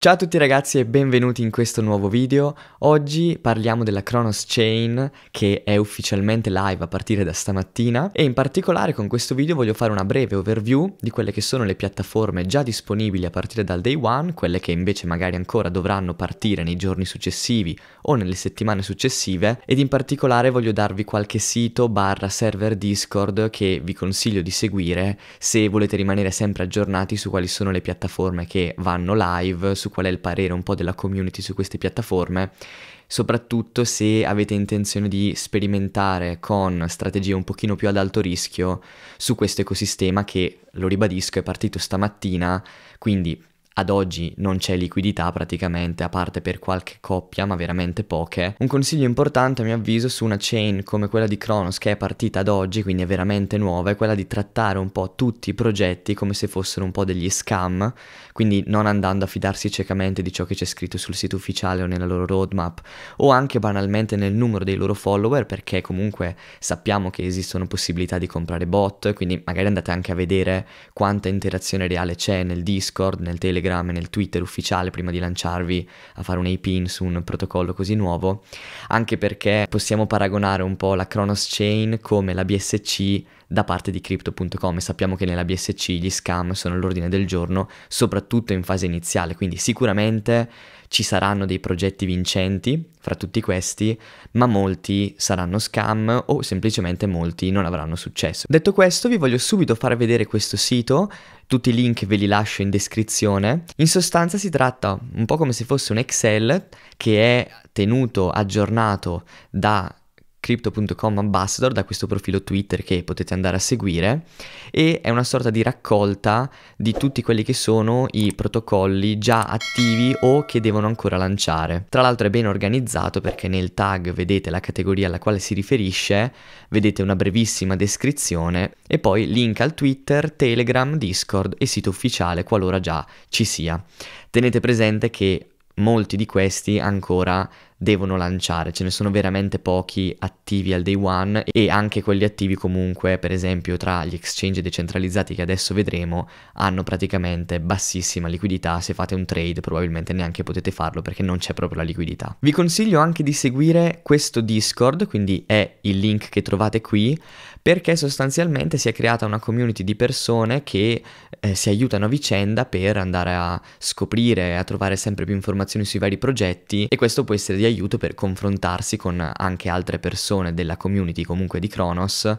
Ciao a tutti ragazzi e benvenuti in questo nuovo video. Oggi parliamo della Kronos Chain che è ufficialmente live a partire da stamattina e in particolare con questo video voglio fare una breve overview di quelle che sono le piattaforme già disponibili a partire dal day one, quelle che invece magari ancora dovranno partire nei giorni successivi o nelle settimane successive ed in particolare voglio darvi qualche sito barra server Discord che vi consiglio di seguire se volete rimanere sempre aggiornati su quali sono le piattaforme che vanno live, su su qual è il parere un po' della community su queste piattaforme, soprattutto se avete intenzione di sperimentare con strategie un pochino più ad alto rischio su questo ecosistema che, lo ribadisco, è partito stamattina, quindi ad oggi non c'è liquidità praticamente, a parte per qualche coppia, ma veramente poche. Un consiglio importante a mio avviso su una chain come quella di Kronos che è partita ad oggi, quindi è veramente nuova, è quella di trattare un po' tutti i progetti come se fossero un po' degli scam, quindi non andando a fidarsi ciecamente di ciò che c'è scritto sul sito ufficiale o nella loro roadmap o anche banalmente nel numero dei loro follower perché comunque sappiamo che esistono possibilità di comprare bot, quindi magari andate anche a vedere quanta interazione reale c'è nel Discord, nel Telegram Telegram e nel Twitter ufficiale prima di lanciarvi a fare un APIN su un protocollo così nuovo, anche perché possiamo paragonare un po' la Kronos Chain come la BSC da parte di crypto.com e sappiamo che nella BSC gli scam sono all'ordine del giorno, soprattutto in fase iniziale, quindi sicuramente ci saranno dei progetti vincenti fra tutti questi, ma molti saranno scam o semplicemente molti non avranno successo. Detto questo, vi voglio subito far vedere questo sito, tutti i link ve li lascio in descrizione. In sostanza si tratta un po' come se fosse un Excel che è tenuto aggiornato da crypto.com ambassador da questo profilo Twitter che potete andare a seguire e è una sorta di raccolta di tutti quelli che sono i protocolli già attivi o che devono ancora lanciare. Tra l'altro è ben organizzato perché nel tag vedete la categoria alla quale si riferisce, vedete una brevissima descrizione e poi link al Twitter, Telegram, Discord e sito ufficiale qualora già ci sia. Tenete presente che molti di questi ancora devono lanciare, ce ne sono veramente pochi attivi al day one e anche quelli attivi comunque, per esempio tra gli exchange decentralizzati che adesso vedremo, hanno praticamente bassissima liquidità, se fate un trade probabilmente neanche potete farlo perché non c'è proprio la liquidità. Vi consiglio anche di seguire questo Discord, quindi è il link che trovate qui, perché sostanzialmente si è creata una community di persone che eh, si aiutano a vicenda per andare a scoprire, a trovare sempre più informazioni sui vari progetti e questo può essere di aiuto per confrontarsi con anche altre persone della community comunque di Kronos,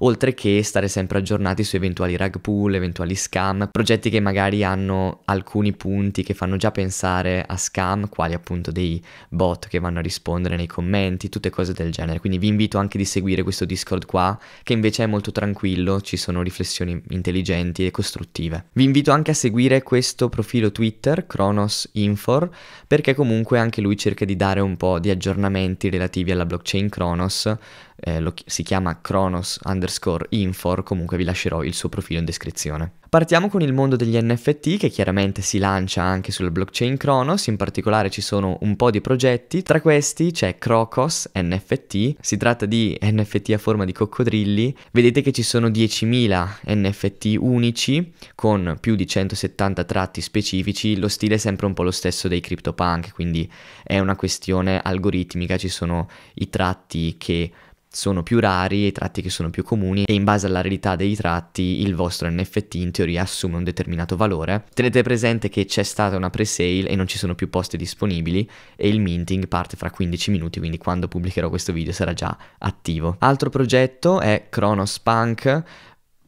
oltre che stare sempre aggiornati su eventuali rug pull, eventuali scam, progetti che magari hanno alcuni punti che fanno già pensare a scam, quali appunto dei bot che vanno a rispondere nei commenti, tutte cose del genere. Quindi vi invito anche di seguire questo Discord qua, che invece è molto tranquillo, ci sono riflessioni intelligenti e costruttive. Vi invito anche a seguire questo profilo Twitter, Kronos Infor, perché comunque anche lui cerca di dare un un po' di aggiornamenti relativi alla blockchain Kronos, eh, lo, si chiama Kronos underscore Infor, comunque vi lascerò il suo profilo in descrizione. Partiamo con il mondo degli NFT che chiaramente si lancia anche sulla blockchain Kronos, in particolare ci sono un po' di progetti, tra questi c'è Crocos NFT, si tratta di NFT a forma di coccodrilli, vedete che ci sono 10.000 NFT unici con più di 170 tratti specifici, lo stile è sempre un po' lo stesso dei CryptoPunk, quindi è una questione algoritmica, ci sono i tratti che sono più rari, e i tratti che sono più comuni e in base alla rarità dei tratti il vostro NFT in teoria assume un determinato valore. Tenete presente che c'è stata una pre-sale e non ci sono più posti disponibili e il minting parte fra 15 minuti, quindi quando pubblicherò questo video sarà già attivo. Altro progetto è Kronos Punk,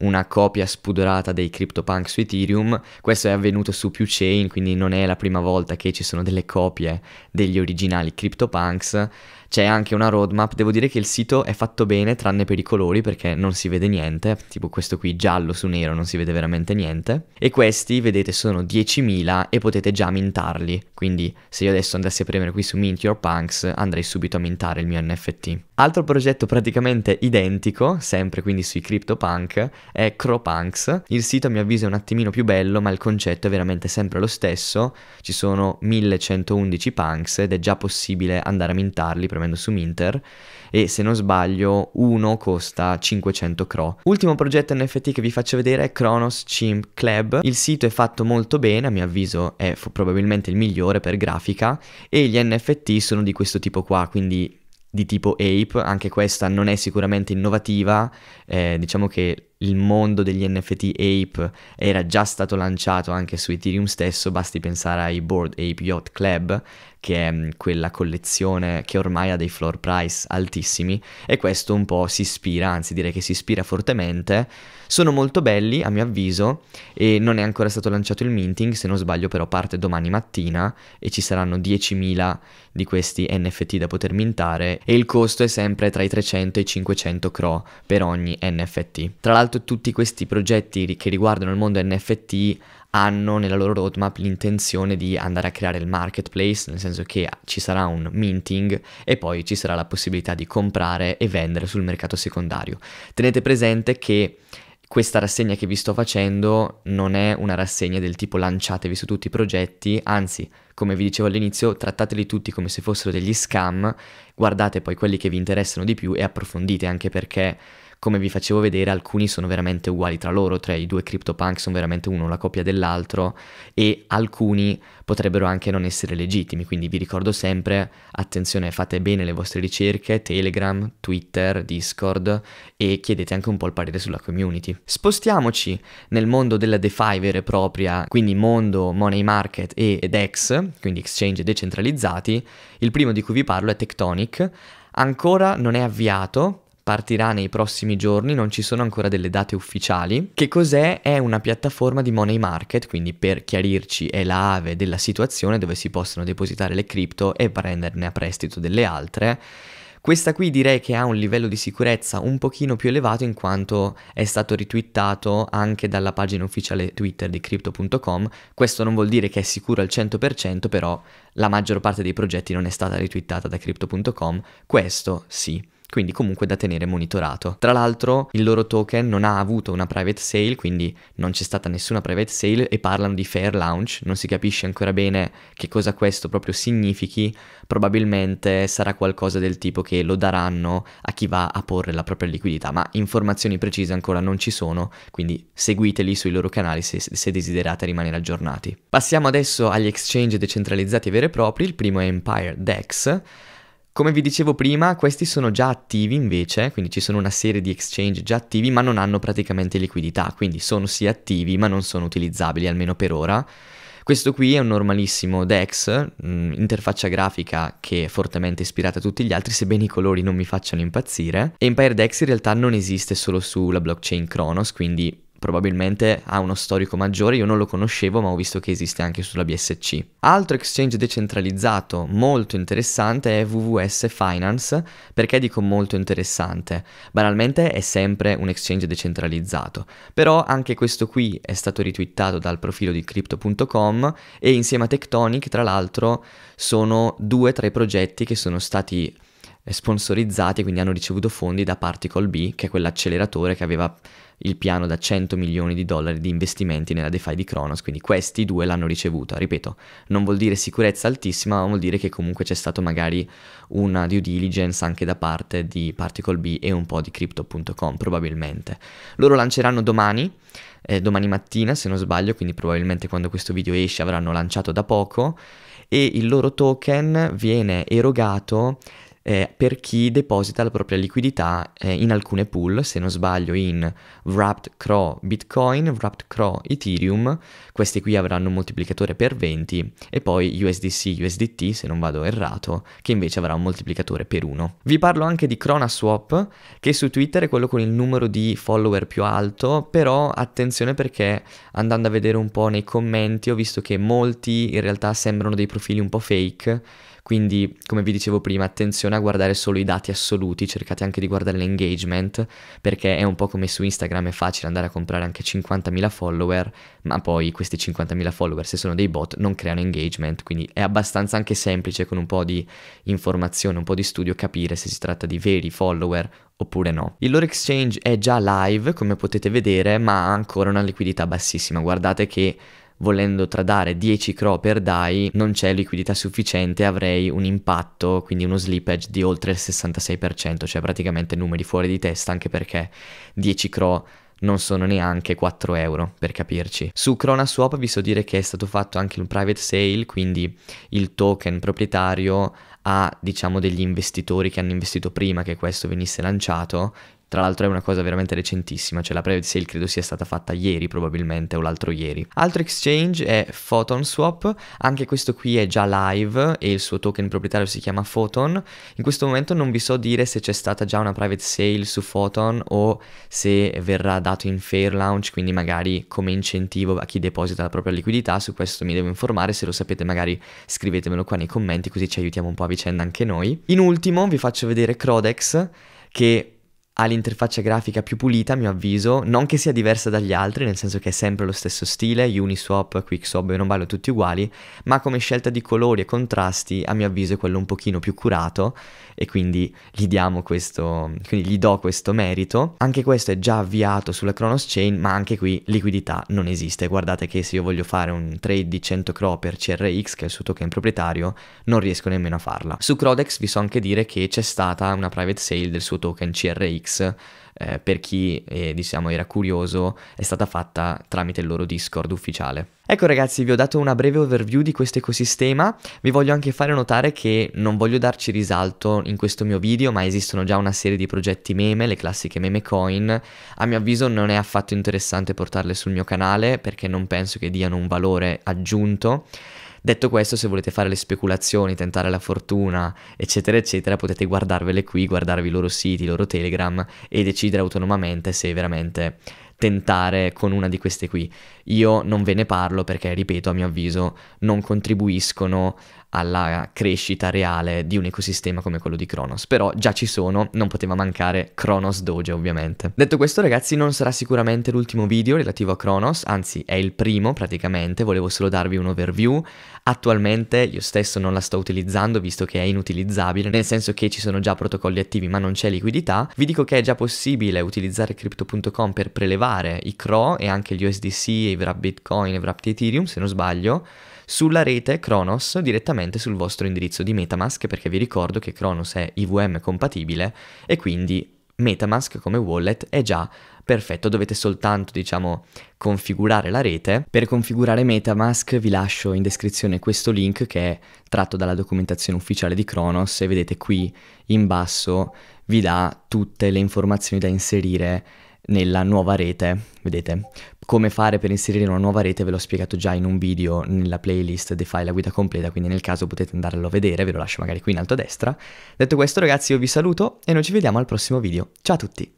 una copia spudorata dei CryptoPunk su Ethereum. Questo è avvenuto su più chain, quindi non è la prima volta che ci sono delle copie degli originali CryptoPunks c'è anche una roadmap. Devo dire che il sito è fatto bene, tranne per i colori, perché non si vede niente. Tipo questo qui giallo su nero, non si vede veramente niente. E questi, vedete, sono 10.000 e potete già mintarli. Quindi se io adesso andassi a premere qui su Mint Your Punks, andrei subito a mintare il mio NFT. Altro progetto praticamente identico, sempre quindi sui CryptoPunk, è CrowPunks. Il sito a mio avviso è un attimino più bello, ma il concetto è veramente sempre lo stesso. Ci sono 1111 punks ed è già possibile andare a mintarli per premendo su Minter e se non sbaglio uno costa 500 cro. Ultimo progetto NFT che vi faccio vedere è Kronos Chimp Club. Il sito è fatto molto bene, a mio avviso è f- probabilmente il migliore per grafica e gli NFT sono di questo tipo qua, quindi di tipo ape, anche questa non è sicuramente innovativa, eh, diciamo che il mondo degli NFT ape era già stato lanciato anche su Ethereum stesso, basti pensare ai Board Ape Yacht Club, che è mm, quella collezione che ormai ha dei floor price altissimi e questo un po' si ispira, anzi direi che si ispira fortemente. Sono molto belli a mio avviso e non è ancora stato lanciato il minting, se non sbaglio però parte domani mattina e ci saranno 10.000 di questi NFT da poter mintare e il costo è sempre tra i 300 e i 500 CRO per ogni NFT. Tra l'altro l'altro tutti questi progetti che riguardano il mondo NFT hanno nella loro roadmap l'intenzione di andare a creare il marketplace, nel senso che ci sarà un minting e poi ci sarà la possibilità di comprare e vendere sul mercato secondario. Tenete presente che questa rassegna che vi sto facendo non è una rassegna del tipo lanciatevi su tutti i progetti, anzi, come vi dicevo all'inizio, trattateli tutti come se fossero degli scam, guardate poi quelli che vi interessano di più e approfondite anche perché come vi facevo vedere alcuni sono veramente uguali tra loro, tra i due CryptoPunk sono veramente uno la copia dell'altro e alcuni potrebbero anche non essere legittimi, quindi vi ricordo sempre, attenzione, fate bene le vostre ricerche, Telegram, Twitter, Discord e chiedete anche un po' il parere sulla community. Spostiamoci nel mondo della DeFi vera e propria, quindi mondo money market e DEX, quindi exchange decentralizzati, il primo di cui vi parlo è Tectonic, ancora non è avviato, partirà nei prossimi giorni, non ci sono ancora delle date ufficiali. Che cos'è? È una piattaforma di money market, quindi per chiarirci è la ave della situazione dove si possono depositare le cripto e prenderne a prestito delle altre. Questa qui direi che ha un livello di sicurezza un pochino più elevato in quanto è stato ritwittato anche dalla pagina ufficiale Twitter di crypto.com. Questo non vuol dire che è sicuro al 100%, però la maggior parte dei progetti non è stata ritwittata da crypto.com. Questo sì quindi comunque da tenere monitorato. Tra l'altro il loro token non ha avuto una private sale, quindi non c'è stata nessuna private sale e parlano di fair launch, non si capisce ancora bene che cosa questo proprio significhi, probabilmente sarà qualcosa del tipo che lo daranno a chi va a porre la propria liquidità, ma informazioni precise ancora non ci sono, quindi seguiteli sui loro canali se, se desiderate rimanere aggiornati. Passiamo adesso agli exchange decentralizzati veri e propri, il primo è Empire Dex, come vi dicevo prima, questi sono già attivi invece, quindi ci sono una serie di exchange già attivi ma non hanno praticamente liquidità, quindi sono sì attivi ma non sono utilizzabili almeno per ora. Questo qui è un normalissimo DEX, mh, mm, interfaccia grafica che è fortemente ispirata a tutti gli altri, sebbene i colori non mi facciano impazzire. E Empire DEX in realtà non esiste solo sulla blockchain Kronos, quindi probabilmente ha uno storico maggiore, io non lo conoscevo ma ho visto che esiste anche sulla BSC. Altro exchange decentralizzato molto interessante è WWS Finance, perché dico molto interessante? Banalmente è sempre un exchange decentralizzato, però anche questo qui è stato ritwittato dal profilo di crypto.com e insieme a Tectonic tra l'altro sono due tra i progetti che sono stati sponsorizzati, quindi hanno ricevuto fondi da Particle B, che è quell'acceleratore che aveva il piano da 100 milioni di dollari di investimenti nella DeFi di Kronos, quindi questi due l'hanno ricevuta. Ripeto, non vuol dire sicurezza altissima, ma vuol dire che comunque c'è stato magari una due diligence anche da parte di Particle B e un po' di crypto.com probabilmente. Loro lanceranno domani, eh, domani mattina se non sbaglio, quindi probabilmente quando questo video esce avranno lanciato da poco e il loro token viene erogato eh, per chi deposita la propria liquidità eh, in alcune pool, se non sbaglio in Wrapped Crow Bitcoin, Wrapped Crow Ethereum, questi qui avranno un moltiplicatore per 20 e poi USDC, USDT se non vado errato, che invece avrà un moltiplicatore per 1. Vi parlo anche di CronaSwap, che su Twitter è quello con il numero di follower più alto, però attenzione perché andando a vedere un po' nei commenti ho visto che molti in realtà sembrano dei profili un po' fake, quindi, come vi dicevo prima, attenzione a guardare solo i dati assoluti, cercate anche di guardare l'engagement, perché è un po' come su Instagram, è facile andare a comprare anche 50.000 follower, ma poi questi 50.000 follower, se sono dei bot, non creano engagement, quindi è abbastanza anche semplice con un po' di informazione, un po' di studio capire se si tratta di veri follower oppure no. Il loro exchange è già live, come potete vedere, ma ha ancora una liquidità bassissima. Guardate che volendo tradare 10 CRO per DAI non c'è liquidità sufficiente, avrei un impatto, quindi uno slippage di oltre il 66%, cioè praticamente numeri fuori di testa anche perché 10 CRO non sono neanche 4 euro per capirci. Su CronaSwap vi so dire che è stato fatto anche un private sale, quindi il token proprietario a diciamo degli investitori che hanno investito prima che questo venisse lanciato tra l'altro è una cosa veramente recentissima, cioè la private sale credo sia stata fatta ieri probabilmente o l'altro ieri. Altro exchange è PhotonSwap, anche questo qui è già live e il suo token proprietario si chiama Photon. In questo momento non vi so dire se c'è stata già una private sale su Photon o se verrà dato in fair launch, quindi magari come incentivo a chi deposita la propria liquidità, su questo mi devo informare, se lo sapete magari scrivetemelo qua nei commenti così ci aiutiamo un po' a vicenda anche noi. In ultimo vi faccio vedere Crodex che ha l'interfaccia grafica più pulita, a mio avviso, non che sia diversa dagli altri, nel senso che è sempre lo stesso stile, Uniswap, Quickswap e non ballo tutti uguali, ma come scelta di colori e contrasti, a mio avviso è quello un pochino più curato e quindi gli diamo questo, quindi gli do questo merito. Anche questo è già avviato sulla Kronos Chain, ma anche qui liquidità non esiste. Guardate che se io voglio fare un trade di 100 CRO per CRX, che è il suo token proprietario, non riesco nemmeno a farla. Su Crodex vi so anche dire che c'è stata una private sale del suo token CRX eh, per chi eh, diciamo era curioso è stata fatta tramite il loro Discord ufficiale. Ecco ragazzi, vi ho dato una breve overview di questo ecosistema, vi voglio anche fare notare che non voglio darci risalto in questo mio video, ma esistono già una serie di progetti meme, le classiche meme coin, a mio avviso non è affatto interessante portarle sul mio canale perché non penso che diano un valore aggiunto, Detto questo, se volete fare le speculazioni, tentare la fortuna, eccetera, eccetera, potete guardarvele qui, guardarvi i loro siti, i loro Telegram e decidere autonomamente se veramente tentare con una di queste qui. Io non ve ne parlo perché, ripeto, a mio avviso non contribuiscono alla crescita reale di un ecosistema come quello di Kronos, però già ci sono, non poteva mancare Kronos Doge ovviamente. Detto questo ragazzi non sarà sicuramente l'ultimo video relativo a Kronos, anzi è il primo praticamente, volevo solo darvi un overview, attualmente io stesso non la sto utilizzando visto che è inutilizzabile, nel senso che ci sono già protocolli attivi ma non c'è liquidità, vi dico che è già possibile utilizzare crypto.com per prelevare attivare i CRO e anche gli USDC, i wrap Bitcoin, i wrap Ethereum se non sbaglio, sulla rete Kronos direttamente sul vostro indirizzo di Metamask perché vi ricordo che Kronos è IVM compatibile e quindi Metamask come wallet è già perfetto, dovete soltanto diciamo configurare la rete. Per configurare Metamask vi lascio in descrizione questo link che è tratto dalla documentazione ufficiale di Kronos e vedete qui in basso vi dà tutte le informazioni da inserire nella nuova rete, vedete? Come fare per inserire una nuova rete ve l'ho spiegato già in un video nella playlist dei file a guida completa, quindi nel caso potete andarlo a vedere, ve lo lascio magari qui in alto a destra. Detto questo ragazzi io vi saluto e noi ci vediamo al prossimo video, ciao a tutti!